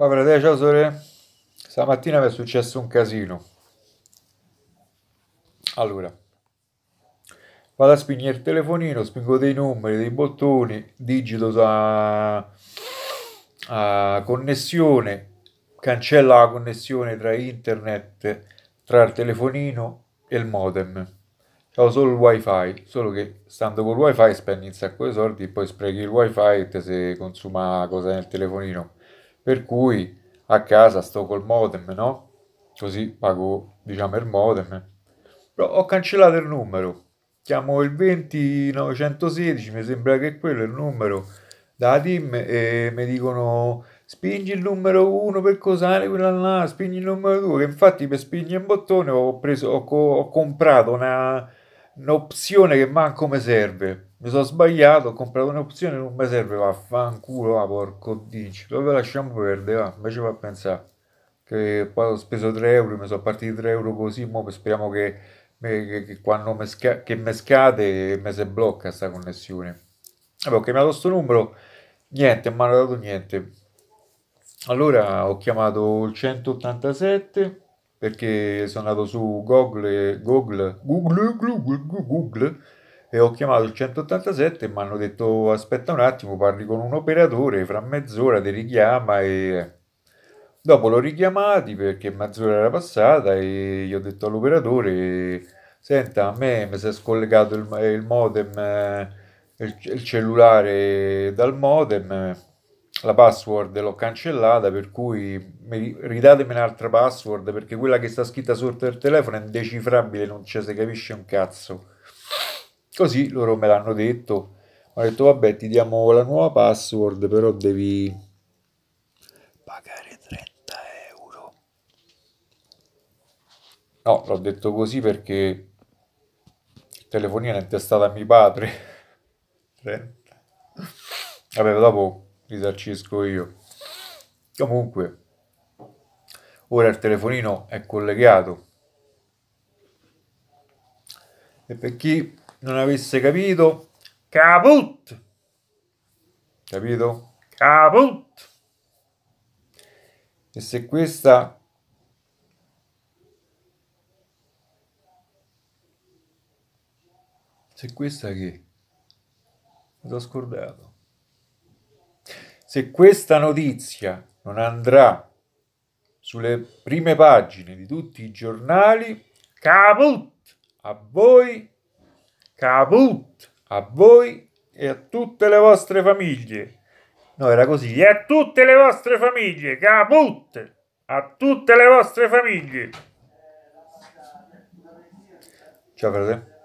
Poi frate, ciao sore. Stamattina mi è successo un casino. Allora, vado a spingere il telefonino, spingo dei numeri, dei bottoni, digito la connessione, cancella la connessione tra internet, tra il telefonino e il modem. Ho solo il wifi, solo che stando col wifi spendi un sacco di soldi, e poi sprechi il wifi e te si consuma cosa nel telefonino per cui a casa sto col modem, no? Così pago, diciamo, il modem. Però ho cancellato il numero. Chiamo il 20916, mi sembra che quello è il numero da team e mi dicono spingi il numero 1 per cosare quella là, spingi il numero 2, che infatti per spingere un bottone ho, preso, ho, ho comprato una, un'opzione che manco mi serve mi sono sbagliato, ho comprato un'opzione non mi serve, vaffanculo, va, ah, porco dici. dove lasciamo perdere, va. Ah, invece va a pensare che poi ho speso 3 euro, mi sono partiti 3 euro così, mo speriamo che, che, che quando me, sca- che me scade me si blocca questa connessione. Vabbè, ho chiamato questo numero, niente, mi hanno dato niente. Allora ho chiamato il 187 perché sono andato su Google, Google, Google, Google, Google e ho chiamato il 187 e mi hanno detto aspetta un attimo, parli con un operatore, fra mezz'ora ti richiama e... Dopo l'ho richiamati perché mezz'ora era passata e gli ho detto all'operatore senta a me mi si è scollegato il, il modem, il, il cellulare dal modem, la password l'ho cancellata per cui ridatemi un'altra password perché quella che sta scritta sotto il telefono è indecifrabile, non ci si capisce un cazzo. Così loro me l'hanno detto. Ho detto, vabbè, ti diamo la nuova password, però devi pagare 30 euro. No, l'ho detto così perché il telefonino è intestato a mio padre. 30. Vabbè, dopo risarcisco io. Comunque, ora il telefonino è collegato. E per chi non avesse capito, caput! Capito? Caput! E se questa se questa che l'ho scordato se questa notizia non andrà sulle prime pagine di tutti i giornali caput a voi Caput a voi e a tutte le vostre famiglie. No, era così. E a tutte le vostre famiglie, caput! A tutte le vostre famiglie. Ciao, fratello.